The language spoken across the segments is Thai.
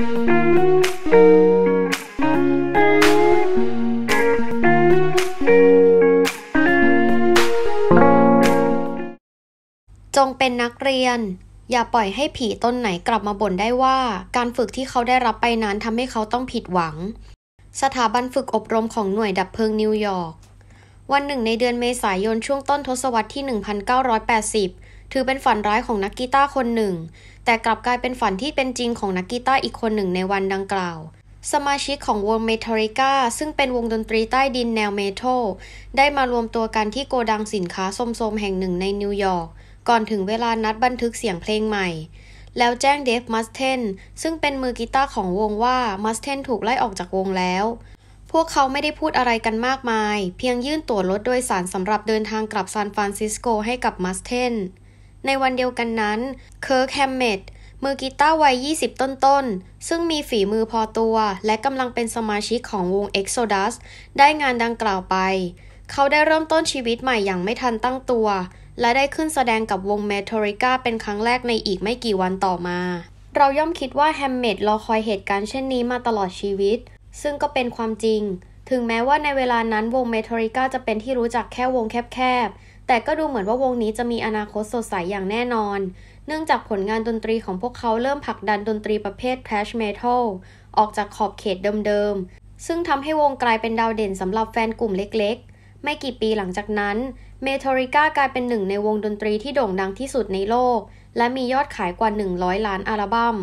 จงเป็นนักเรียน อย่าปล่อยให้ผีต้นไหนกลับมาบ่นได้ว่าการฝึกที่เขาได้รับไปนั้นทำให้เขาต้องผิดหวัง สถาบันฝึกอบรมของหน่วยดับเพลิงนิวยอร์กวันหนึ่งในเดือนเมษายนช่วงต้นทศวรรษที่ 1980ถือเป็นฝันร้ายของนักกีตาร์คนหนึ่ง แต่กลับกลายเป็นฝันที่เป็นจริงของนักกีตาร์อีกคนหนึ่งในวันดังกล่าว สมาชิกของวงเมทัลิก้าซึ่งเป็นวงดนตรีใต้ดินแนวเมทัลได้มารวมตัวกันที่โกดังสินค้าส้มๆ แห่งหนึ่งในนิวยอร์ก ก่อนถึงเวลานัดบันทึกเสียงเพลงใหม่ แล้วแจ้งเดฟมัสเทนซึ่งเป็นมือกีตาร์ของวงว่ามัสเทนถูกไล่ออกจากวงแล้ว พวกเขาไม่ได้พูดอะไรกันมากมาย เพียงยื่นตั๋วรถโดยสารสำหรับเดินทางกลับซานฟรานซิสโกให้กับมัสเทนในวันเดียวกันนั้นเคิร์กแฮมเมดมือกีตาร์วัย20 ต้นๆซึ่งมีฝีมือพอตัว และกำลังเป็นสมาชิกของวง Exodus ได้งานดังกล่าวไป เขาได้เริ่มต้นชีวิตใหม่อย่างไม่ทันตั้งตัว และได้ขึ้นแสดงกับวง Metallica เป็นครั้งแรกในอีกไม่กี่วันต่อมา เราย่อมคิดว่าแฮมเมดรอคอยเหตุการณ์เช่นนี้มาตลอดชีวิต ซึ่งก็เป็นความจริง ถึงแม้ว่าในเวลานั้นวง Metallica จะเป็นที่รู้จักแค่วงแคบๆแต่ก็ดูเหมือนว่าวงนี้จะมีอนาคตสดใสอย่างแน่นอน เนื่องจากผลงานดนตรีของพวกเขาเริ่มผลักดันดนตรีประเภทแพชเมทัลออกจากขอบเขตเดิมๆ ซึ่งทำให้วงกลายเป็นดาวเด่นสำหรับแฟนกลุ่มเล็กๆ ไม่กี่ปีหลังจากนั้นเมทอริก้ากลายเป็นหนึ่งในวงดนตรีที่โด่งดังที่สุดในโลก และมียอดขายกว่า 100 ล้านอัลบัม้ม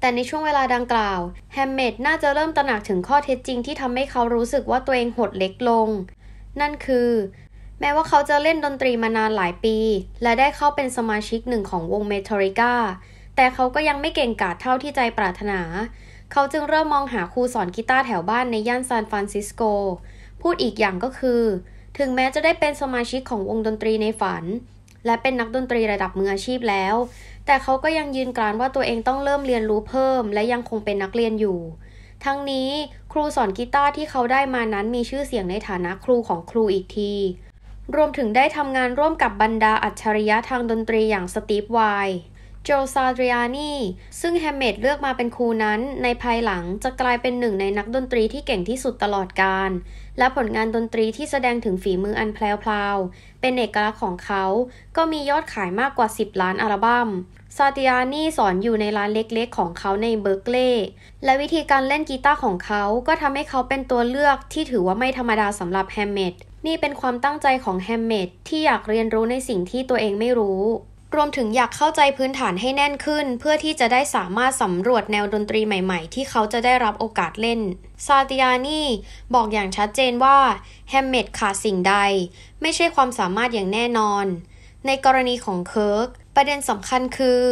แต่ในช่วงเวลาดังกล่าวแฮมเมดน่าจะเริ่มตระหนักถึงข้อเท็จจริงที่ทำให้เขารู้สึกว่าตัวเองหดเล็กลง นั่นคือแม้ว่าเขาจะเล่นดนตรีมานานหลายปี และได้เข้าเป็นสมาชิกหนึ่งของวงเมทริก้าแต่เขาก็ยังไม่เก่งกาจเท่าที่ใจปรารถนา เขาจึงเริ่มมองหาครูสอนกีตาร์แถวบ้านในย่านซานฟรานซิสโก พูดอีกอย่างก็คือ ถึงแม้จะได้เป็นสมาชิกของวงดนตรีในฝัน และเป็นนักดนตรีระดับมืออาชีพแล้ว แต่เขาก็ยังยืนกรานว่าตัวเองต้องเริ่มเรียนรู้เพิ่มและยังคงเป็นนักเรียนอยู่ ทั้งนี้ ครูสอนกีตาร์ที่เขาได้มานั้นมีชื่อเสียงในฐานะครูของครูอีกทีรวมถึงได้ทำงานร่วมกับบรรดาอัจฉริยะทางดนตรีอย่างสตีฟไว์โจซาเดรีนีซึ่งแฮมเมดเลือกมาเป็นครูนั้น ในภายหลังจะกลายเป็นหนึ่งในนักดนตรีที่เก่งที่สุดตลอดกาลและผลงานดนตรีที่แสดงถึงฝีมืออันแพรวเป็นเอกลักษณ์ของเขาก็มียอดขายมากกว่า 10 ล้านอัลบัม้มซาติอานีสอนอยู่ในร้านเล็กๆ ของเขาในเบิร์กลีและวิธีการเล่นกีตาร์ของเขาก็ทำให้เขาเป็นตัวเลือกที่ถือว่าไม่ธรรมดาสำหรับแฮมเมดนี่เป็นความตั้งใจของแฮมเมดที่อยากเรียนรู้ในสิ่งที่ตัวเองไม่รู้รวมถึงอยากเข้าใจพื้นฐานให้แน่นขึ้น เพื่อที่จะได้สามารถสำรวจแนวดนตรีใหม่ๆ ที่เขาจะได้รับโอกาสเล่น ซาติยานีบอกอย่างชัดเจนว่าแฮมเมดขาดสิ่งใดไม่ใช่ความสามารถอย่างแน่นอน ในกรณีของเคิร์กประเด็นสำคัญคือ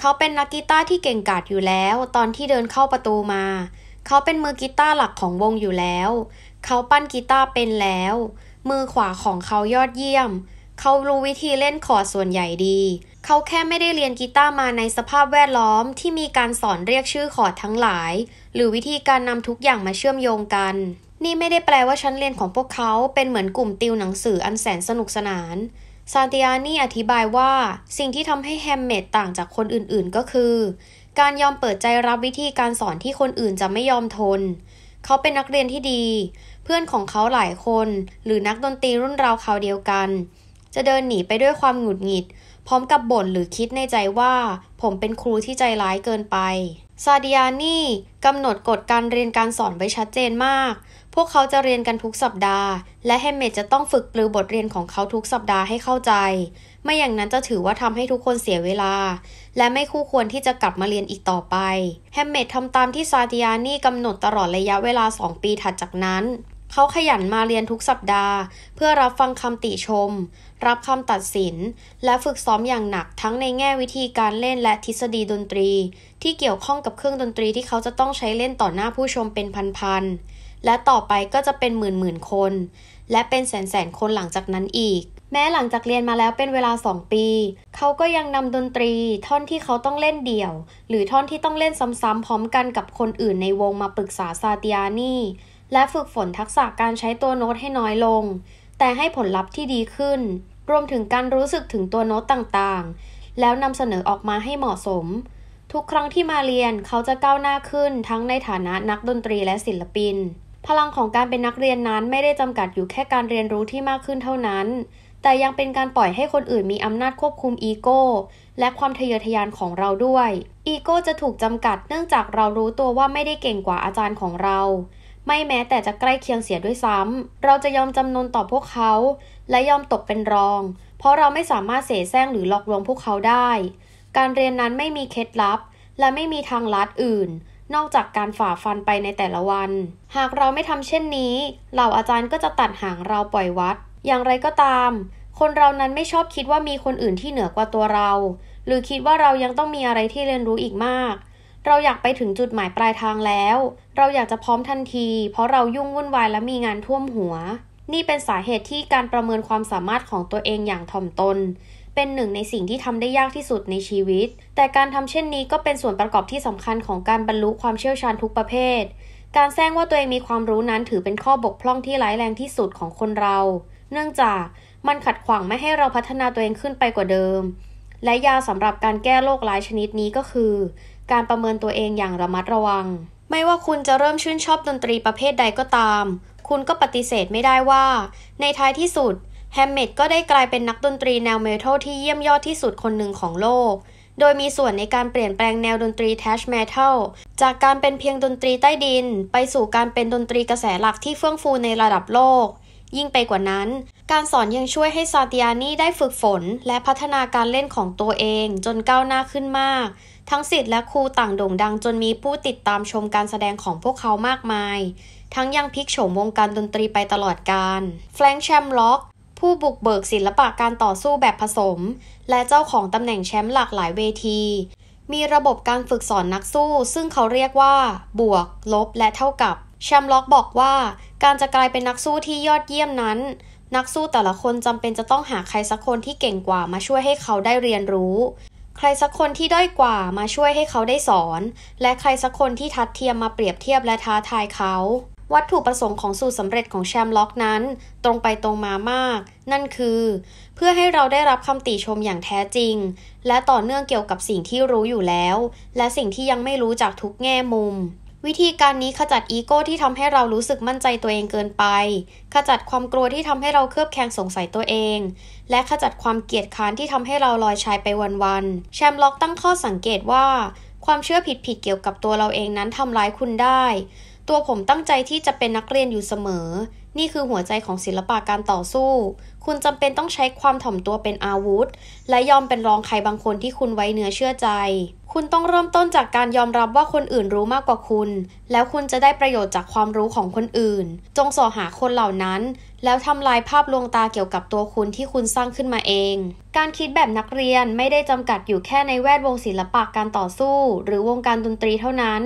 เขาเป็นนักกีตาร์ที่เก่งกาจอยู่แล้ว ตอนที่เดินเข้าประตูมา เขาเป็นมือกีตาร์หลักของวงอยู่แล้ว เขาปั้นกีตาร์เป็นแล้ว มือขวาของเขายอดเยี่ยมเขารู้วิธีเล่นคอร์ดส่วนใหญ่ดี เขาแค่ไม่ได้เรียนกีตาร์มาในสภาพแวดล้อม ที่มีการสอนเรียกชื่อคอร์ดทั้งหลาย หรือวิธีการนำทุกอย่างมาเชื่อมโยงกัน นี่ไม่ได้แปลว่าชั้นเรียนของพวกเขาเป็นเหมือนกลุ่มติวหนังสืออันแสนสนุกสนาน ซานติอานีอธิบายว่า สิ่งที่ทำให้แฮมเมดต่างจากคนอื่น ๆ ก็คือ การยอมเปิดใจรับวิธีการสอนที่คนอื่นจะไม่ยอมทน เขาเป็นนักเรียนที่ดี เพื่อนของเขาหลายคน หรือนักดนตรีรุ่นราวเขาเดียวกันจะเดินหนีไปด้วยความหงุดหงิด พร้อมกับบ่นหรือคิดในใจว่า ผมเป็นครูที่ใจร้ายเกินไป ซาดิยานี่กำหนดกฎการเรียนการสอนไว้ชัดเจนมาก พวกเขาจะเรียนกันทุกสัปดาห์ และเฮมเมดจะต้องฝึกปลือบทเรียนของเขาทุกสัปดาห์ให้เข้าใจ ไม่อย่างนั้นจะถือว่าทำให้ทุกคนเสียเวลา และไม่คู่ควรที่จะกลับมาเรียนอีกต่อไปเฮมเมดทำตามที่ซาดิยานี่กำหนดตลอดระยะเวลา 2 ปีถัดจากนั้นเขาขยันมาเรียนทุกสัปดาห์ เพื่อรับฟังคำติชม รับคำตัดสิน และฝึกซ้อมอย่างหนักทั้งในแง่วิธีการเล่นและทฤษฎีดนตรี ที่เกี่ยวข้องกับเครื่องดนตรีที่เขาจะต้องใช้เล่นต่อหน้าผู้ชมเป็นพันๆและต่อไปก็จะเป็นหมื่นๆคน และเป็นแสนๆคนหลังจากนั้นอีก แม้หลังจากเรียนมาแล้วเป็นเวลา2ปี เขาก็ยังนำดนตรีท่อนที่เขาต้องเล่นเดี่ยว หรือท่อนที่ต้องเล่นซ้ำๆพร้อมกันกับคนอื่นในวงมาปรึกษาซาติอานี่และฝึกฝนทักษะการใช้ตัวโน้ตให้น้อยลง แต่ให้ผลลัพธ์ที่ดีขึ้น รวมถึงการรู้สึกถึงตัวโน้ตต่างๆ แล้วนำเสนอออกมาให้เหมาะสม ทุกครั้งที่มาเรียนเขาจะก้าวหน้าขึ้น ทั้งในฐานะนักดนตรีและศิลปิน พลังของการเป็นนักเรียนนั้นไม่ได้จำกัดอยู่แค่การเรียนรู้ที่มากขึ้นเท่านั้น แต่ยังเป็นการปล่อยให้คนอื่นมีอำนาจควบคุมอีโก้และความทะเยอทะยานของเราด้วย อีโก้จะถูกจำกัด เนื่องจากเรารู้ตัวว่าไม่ได้เก่งกว่าอาจารย์ของเราไม่แม้แต่จะใกล้เคียงเสียด้วยซ้ำ เราจะยอมจำนนต่อพวกเขา และยอมตกเป็นรอง เพราะเราไม่สามารถเสแสร้งหรือหลอกลวงพวกเขาได้ การเรียนนั้นไม่มีเคล็ดลับ และไม่มีทางลัดอื่น นอกจากการฝ่าฟันไปในแต่ละวัน หากเราไม่ทำเช่นนี้เหล่าอาจารย์ก็จะตัดหางเราปล่อยวัด อย่างไรก็ตาม คนเรานั้นไม่ชอบคิดว่ามีคนอื่นที่เหนือกว่าตัวเรา หรือคิดว่าเรายังต้องมีอะไรที่เรียนรู้อีกมากเราอยากไปถึงจุดหมายปลายทางแล้ว เราอยากจะพร้อมทันที เพราะเรายุ่งวุ่นวายและมีงานท่วมหัว นี่เป็นสาเหตุที่การประเมินความสามารถของตัวเองอย่างถ่อมตน เป็นหนึ่งในสิ่งที่ทำได้ยากที่สุดในชีวิต แต่การทำเช่นนี้ก็เป็นส่วนประกอบที่สำคัญของการบรรลุความเชี่ยวชาญทุกประเภท การแซงว่าตัวเองมีความรู้นั้นถือเป็นข้อบกพร่องที่ร้ายแรงที่สุดของคนเรา เนื่องจากมันขัดขวางไม่ให้เราพัฒนาตัวเองขึ้นไปกว่าเดิม และยาสำหรับการแก้โรคหลายชนิดนี้ก็คือการประเมินตัวเองอย่างระมัดระวัง ไม่ว่าคุณจะเริ่มชื่นชอบดนตรีประเภทใดก็ตาม คุณก็ปฏิเสธไม่ได้ว่า ในท้ายที่สุด แฮมเมดก็ได้กลายเป็นนักดนตรีแนวเมทัลที่เยี่ยมยอดที่สุดคนหนึ่งของโลก โดยมีส่วนในการเปลี่ยนแปลงแนวดนตรีแทชเมทัล จากการเป็นเพียงดนตรีใต้ดิน ไปสู่การเป็นดนตรีกระแสหลักที่เฟื่องฟูในระดับโลก ยิ่งไปกว่านั้น การสอนยังช่วยให้ซาติอานี่ได้ฝึกฝน และพัฒนาการเล่นของตัวเอง จนก้าวหน้าขึ้นมากทั้งศิษย์และครูต่างโด่งดังจนมีผู้ติดตามชมการแสดงของพวกเขามากมาย ทั้งยังพลิกโฉมวงการดนตรีไปตลอดกาลแฟรงค์แชมล็อก ผู้บุกเบิกศิลปะการต่อสู้แบบผสม และเจ้าของตำแหน่งแชมป์หลากหลายเวที มีระบบการฝึกสอนนักสู้ ซึ่งเขาเรียกว่า บวก ลบ และเท่ากับ แชมล็อกบอกว่า การจะกลายเป็นนักสู้ที่ยอดเยี่ยมนั้น นักสู้แต่ละคนจำเป็นจะต้องหาใครสักคนที่เก่งกว่ามาช่วยให้เขาได้เรียนรู้ใครสักคนที่ด้อยกว่ามาช่วยให้เขาได้สอน และใครสักคนที่ทัดเทียมมาเปรียบเทียบและท้าทายเขา วัตถุประสงค์ของสูตรสำเร็จของแชมล็อกนั้น ตรงไปตรงมามาก นั่นคือ เพื่อให้เราได้รับคำติชมอย่างแท้จริง และต่อเนื่องเกี่ยวกับสิ่งที่รู้อยู่แล้ว และสิ่งที่ยังไม่รู้จากทุกแง่มุมวิธีการนี้ขจัดอีโก้ ที่ทำให้เรารู้สึกมั่นใจตัวเองเกินไป ขจัดความกลัวที่ทำให้เราเครือบแคลงสงสัยตัวเอง และขจัดความเกียดค้านที่ทำให้เราลอยชายไปวันๆ แชมล็อกตั้งข้อสังเกตว่า ความเชื่อผิดๆเกี่ยวกับตัวเราเองนั้นทำร้ายคุณได้ ตัวผมตั้งใจที่จะเป็นนักเรียนอยู่เสมอนี่คือหัวใจของศิลปะการต่อสู้ คุณจำเป็นต้องใช้ความถ่อมตัวเป็นอาวุธ และยอมเป็นรองใครบางคนที่คุณไว้เนื้อเชื่อใจ คุณต้องเริ่มต้นจากการยอมรับว่าคนอื่นรู้มากกว่าคุณ แล้วคุณจะได้ประโยชน์จากความรู้ของคนอื่น จงสอหาคนเหล่านั้น แล้วทำลายภาพลวงตาเกี่ยวกับตัวคุณที่คุณสร้างขึ้นมาเอง การคิดแบบนักเรียนไม่ได้จำกัดอยู่แค่ในแวดวงศิลปะการต่อสู้ หรือวงการดนตรีเท่านั้น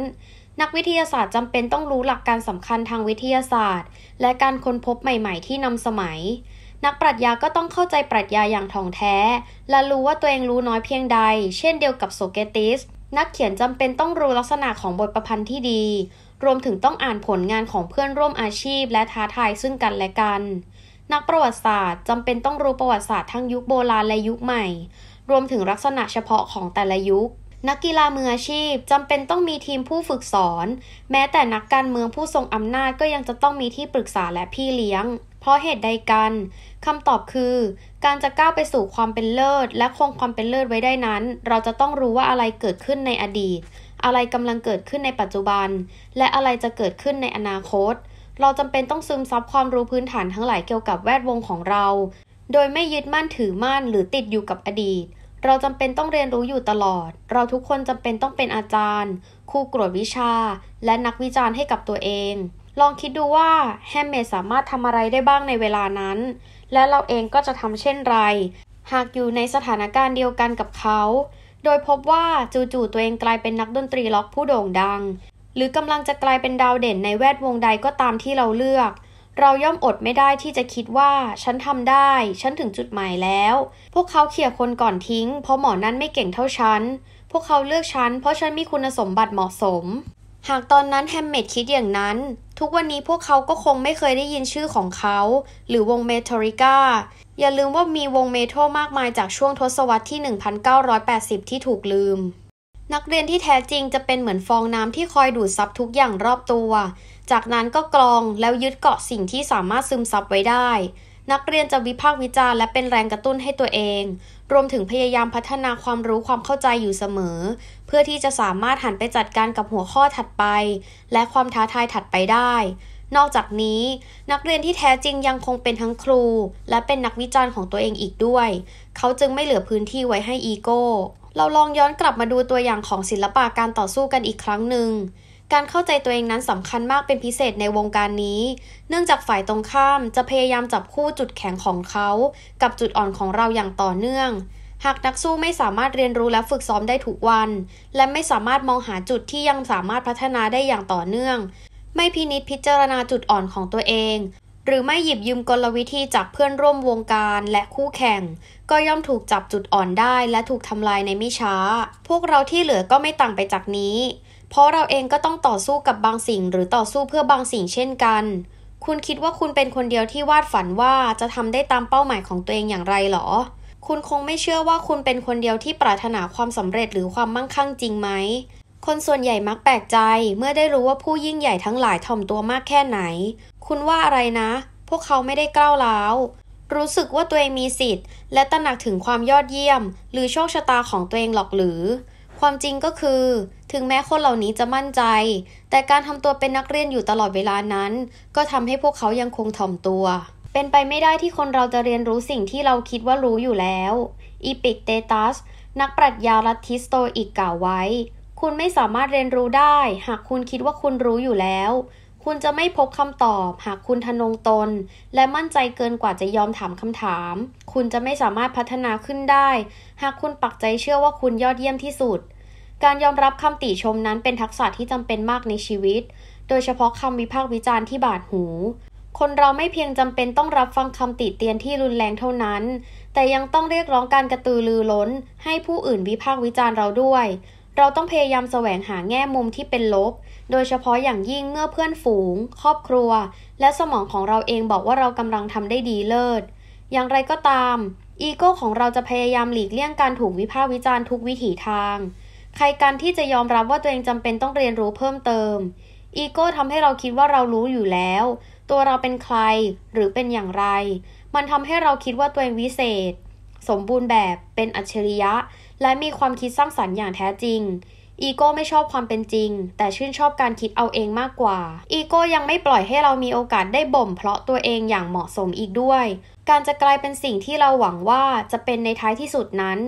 นักวิทยาศาสตร์จำเป็นต้องรู้หลักการสำคัญทางวิทยาศาสตร์ และการค้นพบใหม่ๆ ที่ นำสมัย นักปรัชญาก็ต้องเข้าใจปรัชญาอย่างท่องแท้ และรู้ว่าตัวเองรู้น้อยเพียงใด เช่นเดียวกับโสเกติส นักเขียนจำเป็นต้องรู้ลักษณะของบทประพันธ์ที่ดี รวมถึงต้องอ่านผลงานของเพื่อนร่วมอาชีพและท้าทายซึ่งกันและกัน นักประวัติศาสตร์จำเป็นต้องรู้ประวัติศาสตร์ทั้งยุคโบราณและยุคใหม่ รวมถึงลักษณะเฉพาะของแต่ละยุคนักกีฬามืออาชีพจำเป็นต้องมีทีมผู้ฝึกสอน แม้แต่นักการเมืองผู้ทรงอำนาจก็ยังจะต้องมีที่ปรึกษาและพี่เลี้ยง เพราะเหตุใดกันคำตอบคือ การจะก้าวไปสู่ความเป็นเลิศ และคงความเป็นเลิศไว้ได้นั้น เราจะต้องรู้ว่าอะไรเกิดขึ้นในอดีต อะไรกำลังเกิดขึ้นในปัจจุบัน และอะไรจะเกิดขึ้นในอนาคต เราจำเป็นต้องซึมซับความรู้พื้นฐานทั้งหลายเกี่ยวกับแวดวงของเรา โดยไม่ยึดมั่นถือมั่นหรือติดอยู่กับอดีตเราจำเป็นต้องเรียนรู้อยู่ตลอด เราทุกคนจำเป็นต้องเป็นอาจารย์ครูกรวดวิชา และนักวิจารณ์ให้กับตัวเอง ลองคิดดูว่าแฮมเมดสามารถทำอะไรได้บ้างในเวลานั้น และเราเองก็จะทำเช่นไร หากอยู่ในสถานการณ์เดียวกันกับเขา โดยพบว่าจู่ๆตัวเองกลายเป็นนักดนตรีล็อกผู้โด่งดัง หรือกำลังจะกลายเป็นดาวเด่นในแวดวงใดก็ตามที่เราเลือกเราย่อมอดไม่ได้ที่จะคิดว่าฉันทำได้ฉันถึงจุดหมายแล้ว พวกเขาเขี่ยคนก่อนทิ้ง เพราะหมอนั้นไม่เก่งเท่าฉันพวกเขาเลือกฉันเพราะฉันมีคุณสมบัติเหมาะสมหากตอนนั้นแฮมเมดคิดอย่างนั้นทุกวันนี้พวกเขาก็คงไม่เคยได้ยินชื่อของเขา หรือวงเมทริก้าอย่าลืมว่ามีวงเมทัลมากมายจากช่วงทศวรรษที่1980 ที่ถูกลืมนักเรียนที่แท้จริงจะเป็นเหมือนฟองน้ำที่คอยดูดซับทุกอย่างรอบตัว จากนั้นก็กรองแล้วยึดเกาะสิ่งที่สามารถซึมซับไว้ได้ นักเรียนจะวิพากษ์วิจารณ์และเป็นแรงกระตุ้นให้ตัวเอง รวมถึงพยายามพัฒนาความรู้ความเข้าใจอยู่เสมอ เพื่อที่จะสามารถหันไปจัดการกับหัวข้อถัดไป และความท้าทายถัดไปได้ นอกจากนี้ นักเรียนที่แท้จริงยังคงเป็นทั้งครู และเป็นนักวิจารณ์ของตัวเองอีกด้วย เขาจึงไม่เหลือพื้นที่ไว้ให้อีโก้เราลองย้อนกลับมาดูตัวอย่างของศิลปะการต่อสู้กันอีกครั้งหนึ่ง การเข้าใจตัวเองนั้นสำคัญมากเป็นพิเศษในวงการนี้ เนื่องจากฝ่ายตรงข้ามจะพยายามจับคู่จุดแข็งของเขา กับจุดอ่อนของเราอย่างต่อเนื่อง หากนักสู้ไม่สามารถเรียนรู้และฝึกซ้อมได้ทุกวัน และไม่สามารถมองหาจุดที่ยังสามารถพัฒนาได้อย่างต่อเนื่อง ไม่พินิษพิจารณาจุดอ่อนของตัวเองหรือไม่หยิบยืมกลวิธีจากเพื่อนร่วมวงการและคู่แข่ง ก็ย่อมถูกจับจุดอ่อนได้และถูกทำลายในไม่ช้า พวกเราที่เหลือก็ไม่ต่างไปจากนี้ เพราะเราเองก็ต้องต่อสู้กับบางสิ่ง หรือต่อสู้เพื่อบางสิ่งเช่นกัน คุณคิดว่าคุณเป็นคนเดียวที่วาดฝันว่าจะทำได้ตามเป้าหมายของตัวเองอย่างไรหรอ คุณคงไม่เชื่อว่าคุณเป็นคนเดียวที่ปรารถนาความสำเร็จหรือความมั่งคั่งจริงไหมคนส่วนใหญ่มักแปลกใจเมื่อได้รู้ว่าผู้ยิ่งใหญ่ทั้งหลายถ่อมตัวมากแค่ไหน คุณว่าอะไรนะ พวกเขาไม่ได้กล้าวร้าวรู้สึกว่าตัวเองมีสิทธิ์และตระหนักถึงความยอดเยี่ยม หรือโชคชะตาของตัวเองหรอกหรือ ความจริงก็คือ ถึงแม้คนเหล่านี้จะมั่นใจ แต่การทำตัวเป็นนักเรียนอยู่ตลอดเวลานั้น ก็ทำให้พวกเขายังคงถ่อมตัว เป็นไปไม่ได้ที่คนเราจะเรียนรู้สิ่งที่เราคิดว่ารู้อยู่แล้ว อีปิกเตตัส นักปรัชญาลัทธิสโตอิกกล่าวไว้คุณไม่สามารถเรียนรู้ได้ หากคุณคิดว่าคุณรู้อยู่แล้ว คุณจะไม่พบคำตอบ หากคุณทะนงตน และมั่นใจเกินกว่าจะยอมถามคำถาม คุณจะไม่สามารถพัฒนาขึ้นได้ หากคุณปักใจเชื่อว่าคุณยอดเยี่ยมที่สุด การยอมรับคำติชมนั้นเป็นทักษะที่จำเป็นมากในชีวิต โดยเฉพาะคำวิพากษ์วิจารณ์ที่บาดหู คนเราไม่เพียงจำเป็นต้องรับฟังคำติเตียนที่รุนแรงเท่านั้น แต่ยังต้องเรียกร้องการกระตือรือร้น ให้ผู้อื่นวิพากษ์วิจารณ์เราด้วยเราต้องพยายามแสวงหาแง่มุมที่เป็นลบ โดยเฉพาะอย่างยิ่งเมื่อเพื่อนฝูง ครอบครัว และสมองของเราเองบอกว่าเรากำลังทำได้ดีเลิศ อย่างไรก็ตาม อีโก้ของเราจะพยายามหลีกเลี่ยงการถูกวิพากษ์วิจารณ์ทุกวิถีทาง ใครกันที่จะยอมรับว่าตัวเองจำเป็นต้องเรียนรู้เพิ่มเติม อีโก้ทำให้เราคิดว่าเรารู้อยู่แล้ว ตัวเราเป็นใคร หรือเป็นอย่างไร มันทำให้เราคิดว่าตัวเองวิเศษสมบูรณ์แบบ เป็นอัจฉริยะ และมีความคิดสร้างสรรค์อย่างแท้จริง อีโก้ไม่ชอบความเป็นจริง แต่ชื่นชอบการคิดเอาเองมากกว่า อีโก้ยังไม่ปล่อยให้เรามีโอกาสได้บ่มเพาะตัวเองอย่างเหมาะสมอีกด้วย การจะกลายเป็นสิ่งที่เราหวังว่าจะเป็นในท้ายที่สุดนั้น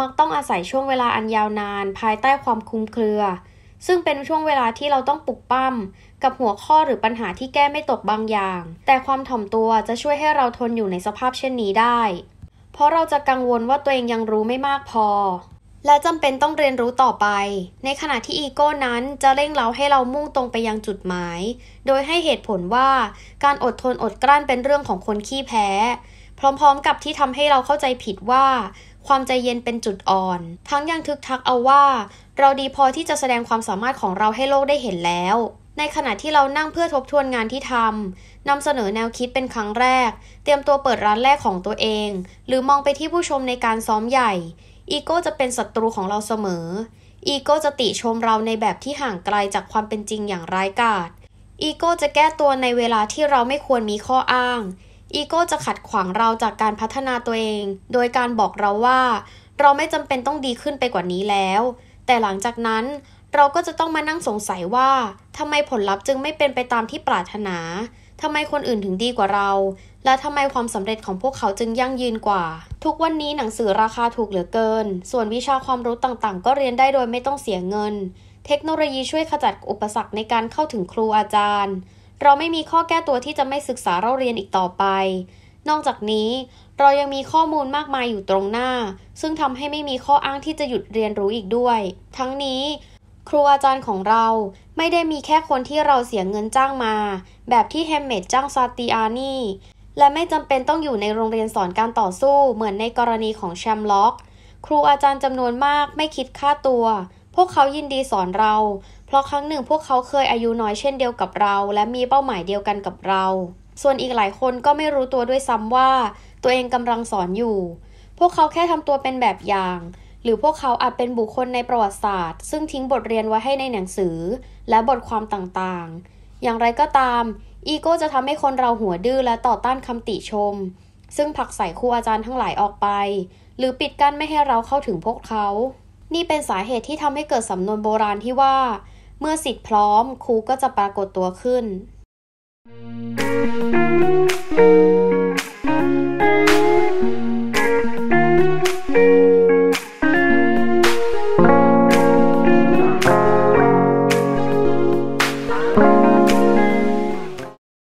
มักต้องอาศัยช่วงเวลาอันยาวนาน ภายใต้ความคุ้มเครือ ซึ่งเป็นช่วงเวลาที่เราต้องปลุกปั้มกับหัวข้อหรือปัญหาที่แก้ไม่ตกบางอย่าง แต่ความถ่อมตัวจะช่วยให้เราทนอยู่ในสภาพเช่นนี้ได้เพราะเราจะกังวลว่าตัวเองยังรู้ไม่มากพอ และจำเป็นต้องเรียนรู้ต่อไป ในขณะที่อีโก้นั้นจะเร่งเร้าให้เรามุ่งตรงไปยังจุดหมาย โดยให้เหตุผลว่าการอดทนอดกลั้นเป็นเรื่องของคนขี้แพ้ พร้อมๆ กับที่ทำให้เราเข้าใจผิดว่า ความใจเย็นเป็นจุดอ่อนทั้งยังทึกทักเอาว่า เราดีพอที่จะแสดงความสามารถของเราให้โลกได้เห็นแล้วในขณะที่เรานั่งเพื่อทบทวนงานที่ทำ นำเสนอแนวคิดเป็นครั้งแรก เตรียมตัวเปิดร้านแรกของตัวเอง หรือมองไปที่ผู้ชมในการซ้อมใหญ่ อีโก้จะเป็นศัตรูของเราเสมอ อีโก้จะติชมเราในแบบที่ห่างไกลจากความเป็นจริงอย่างร้ายกาจอีโก้จะแก้ตัวในเวลาที่เราไม่ควรมีข้ออ้าง อีโก้จะขัดขวางเราจากการพัฒนาตัวเอง โดยการบอกเราว่า เราไม่จำเป็นต้องดีขึ้นไปกว่านี้แล้ว แต่หลังจากนั้นเราก็จะต้องมานั่งสงสัยว่าทำไมผลลัพธ์จึงไม่เป็นไปตามที่ปรารถนา ทำไมคนอื่นถึงดีกว่าเรา และทำไมความสำเร็จของพวกเขาจึงยั่งยืนกว่า ทุกวันนี้หนังสือราคาถูกเหลือเกิน ส่วนวิชาความรู้ต่างๆ ก็เรียนได้โดยไม่ต้องเสียเงิน เทคโนโลยีช่วยขจัดอุปสรรคในการเข้าถึงครูอาจารย์ เราไม่มีข้อแก้ตัวที่จะไม่ศึกษาเราเรียนอีกต่อไป นอกจากนี้ เรายังมีข้อมูลมากมายอยู่ตรงหน้า ซึ่งทำให้ไม่มีข้ออ้างที่จะหยุดเรียนรู้อีกด้วย ทั้งนี้ครูอาจารย์ของเราไม่ได้มีแค่คนที่เราเสียเงินจ้างมา แบบที่แฮมเมดจ้างซาติอานี่และไม่จำเป็นต้องอยู่ในโรงเรียนสอนการต่อสู้เหมือนในกรณีของแชมล็อก ครูอาจารย์จำนวนมากไม่คิดค่าตัว พวกเขายินดีสอนเรา เพราะครั้งหนึ่งพวกเขาเคยอายุน้อยเช่นเดียวกับเรา และมีเป้าหมายเดียวกันกับเรา ส่วนอีกหลายคนก็ไม่รู้ตัวด้วยซ้ำว่า ตัวเองกำลังสอนอยู่ พวกเขาแค่ทำตัวเป็นแบบอย่างหรือพวกเขาอาจเป็นบุคคลในประวัติศาสตร์ ซึ่งทิ้งบทเรียนไว้ให้ในหนังสือและบทความต่างๆ อย่างไรก็ตามอีโก้จะทำให้คนเราหัวดื้อและต่อต้านคำติชม ซึ่งผักใส่ครูอาจารย์ทั้งหลายออกไป หรือปิดกั้นไม่ให้เราเข้าถึงพวกเขา นี่เป็นสาเหตุที่ทำให้เกิดสำนวนโบราณที่ว่า เมื่อสิทธิ์พร้อมครูก็จะปรากฏตัวขึ้น thank you